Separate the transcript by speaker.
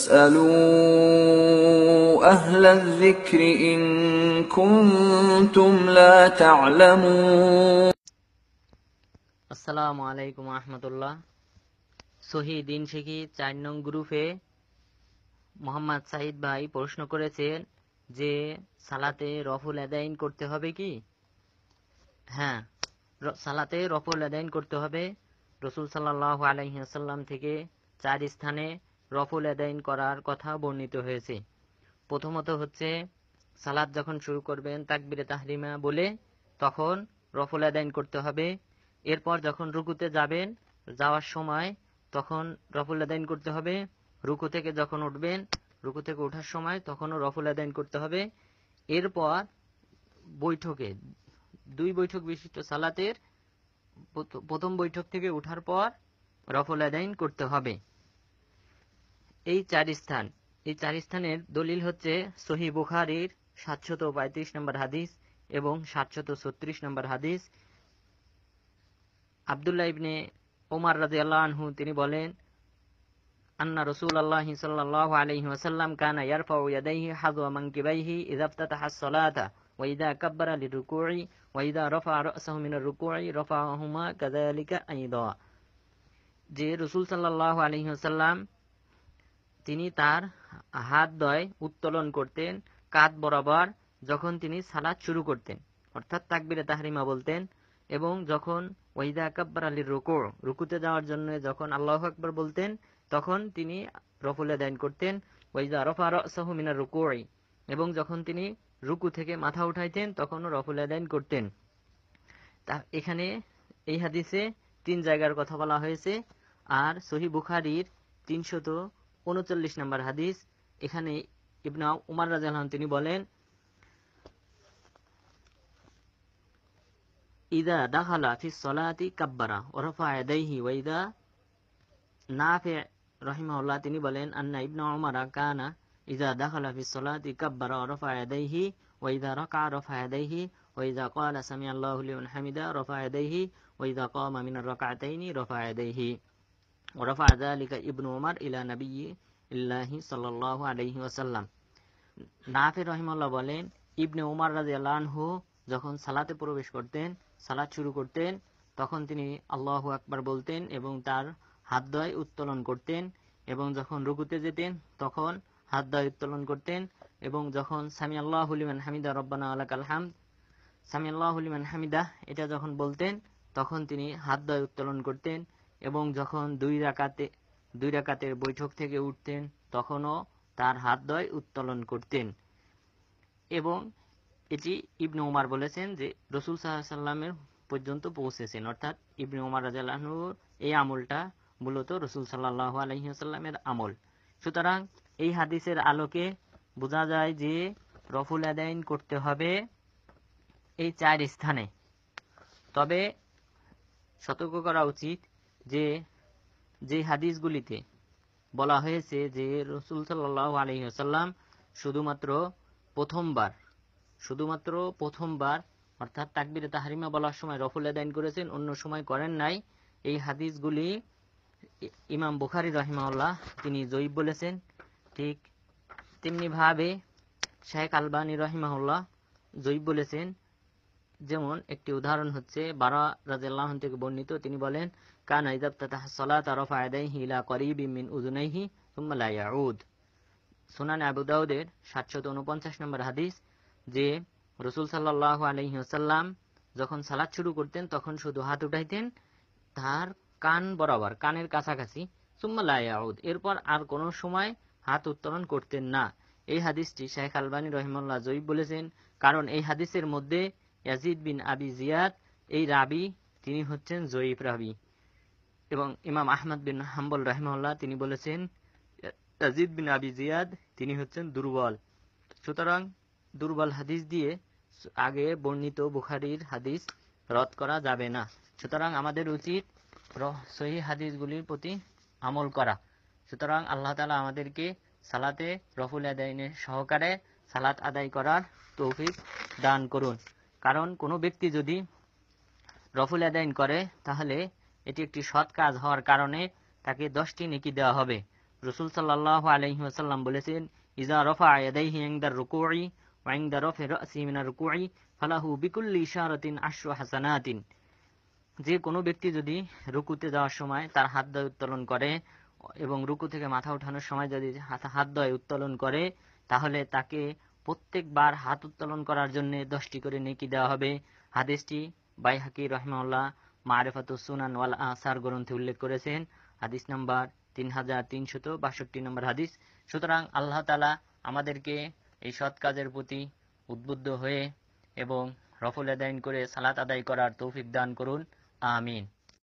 Speaker 1: فاسألوا أهل الذكر إن كنتم لا تعلمون আসসালামু আলাইকুম আহমদুল্লাহ সহি দিন শিখি চার নং গ্রুপে মোহাম্মদ সাহিদ ভাই প্রশ্ন করেছেন যে সালাতে রফুল আদায়ন করতে হবে কি হ্যাঁ সালাতে রফুল আদায়ন করতে হবে রসুল সাল্লাহ আলহিহাসাল্লাম থেকে চার স্থানে রফুল আদায়ন করার কথা বর্ণিত হয়েছে প্রথমত হচ্ছে সালাদ যখন শুরু করবেন তাকবিরে তাহরিমা বলে তখন রফল আদায়ন করতে হবে এরপর যখন রুকুতে যাবেন যাওয়ার সময় তখন রফল আদায়ন করতে হবে রুকু থেকে যখন উঠবেন রুকু থেকে ওঠার সময় তখনও রফল আদায়ন করতে হবে এরপর বৈঠকে দুই বৈঠক বিশিষ্ট সালাতের প্রথম বৈঠক থেকে ওঠার পর রফল আদায়ন করতে হবে এই চার স্থান এই চার স্থানের দলিল হচ্ছে সহি বুখারির সাতশত পঁয়ত্রিশ নম্বর হাদিস এবং সাতশত ছত্রিশ নম্বর হাদিস আবদুল্লাহ ইবনে ওমার রাজি আনহু তিনি বলেন আন্না রসুল আল্লাহ সাল্লাহ আলহি ওসাল্লাম কানা ইয়ারফা ওয়াইদা কাব্বারা লি রুকুই ওয়াইদা রফা রসাহু রফা হুমা কাজালিকা আইদা যে রসুল সাল্লাহ আলহি ওসাল্লাম তিনি তার হাত দয় উত্তোলন করতেন কাত বরাবর যখন তিনি সালাদ শুরু করতেন অর্থাৎ তাকবিরে তাহারিমা বলতেন এবং যখন ওয়াহিদা আকব্বর আলীর রুকু রুকুতে যাওয়ার জন্য যখন আল্লাহ আকবর বলতেন তখন তিনি রফুলে দায়ন করতেন ওয়াহিদা রফা রহমিনার রুকুই এবং যখন তিনি রুকু থেকে মাথা উঠাইতেন তখনও রফুল আদায়ন করতেন তা এখানে এই হাদিসে তিন জায়গার কথা বলা হয়েছে আর সহি বুখারির তিনশত উনচল্লিশ নম্বর হাদিস এখানে ইবনা উমার রাজালহান তিনি বলেন ইদা দাহালা ফি সলাতি কাব্বারা ওরফা আদাইহি ওয়াইদা নাফে রহিমাউল্লাহ তিনি বলেন আন্না ইবনা উমারা কানা ইদা দাহালা ফি সলাতি কাব্বারা ওরফা আদাইহি ওয়াইদা রাকা রফা আদাইহি وإذا قال سمع الله لمن حمده رفع يديه وإذا قام من الركعتين رفع يديه ওরফা আদালিকা ইবনু ওমার ইলা নবী ইল্লাহি সাল্লাহ আলহি ওসাল্লাম নাফে রহিমাল্লাহ বলেন ইবনে উমার রাজি আল্লাহু যখন সালাতে প্রবেশ করতেন সালাত শুরু করতেন তখন তিনি আল্লাহ আকবার বলতেন এবং তার হাত দয় উত্তোলন করতেন এবং যখন রুকুতে যেতেন তখন হাত দয় উত্তোলন করতেন এবং যখন সামি আল্লাহ আল্লাহুলিমান হামিদা রব্বানা আলাক হাম সামি আল্লাহ আল্লাহুলিমান হামিদা এটা যখন বলতেন তখন তিনি হাত দয় উত্তোলন করতেন এবং যখন দুই রাকাতে দুই রাকাতের বৈঠক থেকে উঠতেন তখনও তার হাত দয় উত্তোলন করতেন এবং এটি ইবনে উমার বলেছেন যে রসুল সাল্লামের পর্যন্ত পৌঁছেছেন অর্থাৎ ইবনে উমার রাজালাহনুর এই আমলটা মূলত রসুল সাল্লাহ আলহিহাসাল্লামের আমল সুতরাং এই হাদিসের আলোকে বোঝা যায় যে রফুল আদায়ন করতে হবে এই চার স্থানে তবে সতর্ক করা উচিত যে যে হাদিসগুলিতে বলা হয়েছে যে রসুল সাল্লাহ আলহি আসাল্লাম শুধুমাত্র প্রথমবার শুধুমাত্র প্রথমবার অর্থাৎ তাকবিরে তাহারিমা বলার সময় রফুল আদায়ন করেছেন অন্য সময় করেন নাই এই হাদিসগুলি ইমাম বুখারি রহিমাউল্লাহ তিনি জয়ীব বলেছেন ঠিক তেমনিভাবে শেখ আলবানী রহিমাউল্লাহ জয়ীব বলেছেন যেমন একটি উদাহরণ হচ্ছে বারা রাজিয়াল্লাহ থেকে বর্ণিত তিনি বলেন কান ইলা করিবি মিন উজুনাইহি সুনান নম্বর হাদিস যে রসুল যখন শুরু করতেন তখন শুধু হাত উঠাইতেন তার কান বরাবর কানের কাছাকাছি সুম্মা লা এরপর আর কোনো সময় হাত উত্তোলন করতেন না এই হাদিসটি শেখ আলবানী রহিমুল্লাহ জয়ীব বলেছেন কারণ এই হাদিসের মধ্যে ইয়াজিদ বিন আবি জিয়াদ এই রাবি তিনি হচ্ছেন জয়ীফ রাবি এবং ইমাম আহমদ বিন হাম্বল রাহিমউল্লাহ তিনি বলেছেন ইয়াজিদ বিন আবি জিয়াদ তিনি হচ্ছেন দুর্বল সুতরাং দুর্বল হাদিস দিয়ে আগে বর্ণিত বুখারির হাদিস রদ করা যাবে না সুতরাং আমাদের উচিত সহি হাদিসগুলির প্রতি আমল করা সুতরাং আল্লাহ তালা আমাদেরকে সালাতে রফুল আদায়নের সহকারে সালাত আদায় করার তৌফিক দান করুন কারণ কোনো ব্যক্তি যদি রফুল আদায়ন করে তাহলে এটি একটি সৎ কাজ হওয়ার কারণে তাকে দশটি নেকি দেওয়া হবে রসুল সাল্লাহ আলহিহাসাল্লাম বলেছেন ইজা রফা আয়াদাইহি ইংদার রুকুই ওয়াইংদা রফে রিমিনা রুকুয়ি ফালাহু বিকুল্লি ইশারতিন আশ্র হাসানাতিন যে কোনো ব্যক্তি যদি রুকুতে যাওয়ার সময় তার হাত দয় উত্তোলন করে এবং রুকু থেকে মাথা উঠানোর সময় যদি হাত দয় উত্তোলন করে তাহলে তাকে প্রত্যেকবার হাত উত্তোলন করার জন্য দশটি করে নেকি দেওয়া হবে হাদিসটি বাইহাকি রহমাউল্লাহ মারেফাত সুনান ওয়াল আসার গ্রন্থে উল্লেখ করেছেন হাদিস নাম্বার তিন হাজার তিনশত বাষট্টি নম্বর হাদিস সুতরাং আল্লাহ তালা আমাদেরকে এই সৎ কাজের প্রতি উদ্বুদ্ধ হয়ে এবং রফল আদায়ন করে সালাত আদায় করার তৌফিক দান করুন আমিন